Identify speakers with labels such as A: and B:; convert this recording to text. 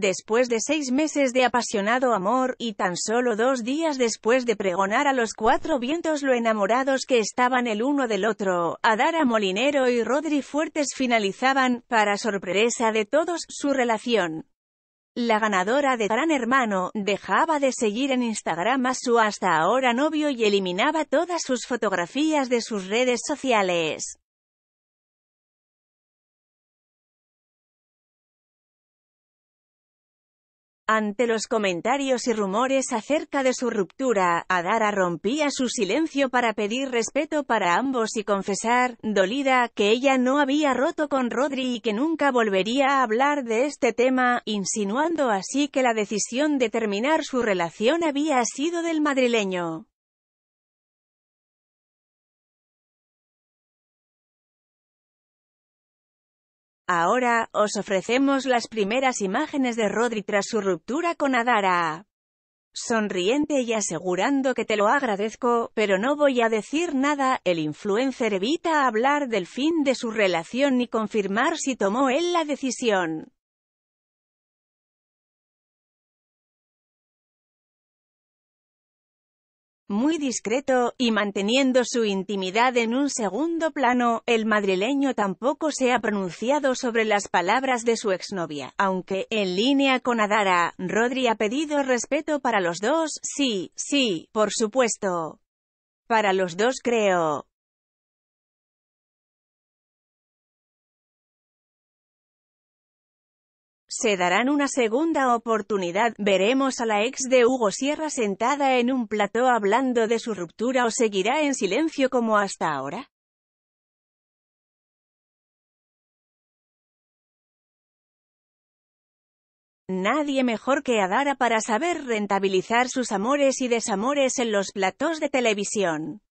A: Después de seis meses de apasionado amor, y tan solo dos días después de pregonar a los cuatro vientos lo enamorados que estaban el uno del otro, Adara Molinero y Rodri Fuertes finalizaban, para sorpresa de todos, su relación. La ganadora de Gran Hermano, dejaba de seguir en Instagram a su hasta ahora
B: novio y eliminaba todas sus fotografías de sus redes sociales. Ante los comentarios y rumores acerca de su ruptura, Adara
A: rompía su silencio para pedir respeto para ambos y confesar, dolida, que ella no había roto con Rodri y que nunca volvería a hablar de este tema,
B: insinuando así que la decisión de terminar su relación había sido del madrileño. Ahora, os ofrecemos las primeras imágenes
A: de Rodri tras su ruptura con Adara. Sonriente y asegurando que te lo agradezco, pero no voy a decir nada, el influencer evita hablar del fin
B: de su relación ni confirmar si tomó él la decisión. Muy discreto, y manteniendo su intimidad en un segundo plano, el
A: madrileño tampoco se ha pronunciado sobre las palabras de su exnovia, aunque, en línea con Adara, Rodri ha pedido respeto para los dos, sí, sí, por
B: supuesto. Para los dos creo. Se darán una segunda oportunidad, veremos a la ex de Hugo Sierra sentada en un plató hablando de su ruptura o seguirá en silencio como hasta ahora. Nadie mejor que Adara para saber rentabilizar sus amores y desamores en los platos de televisión.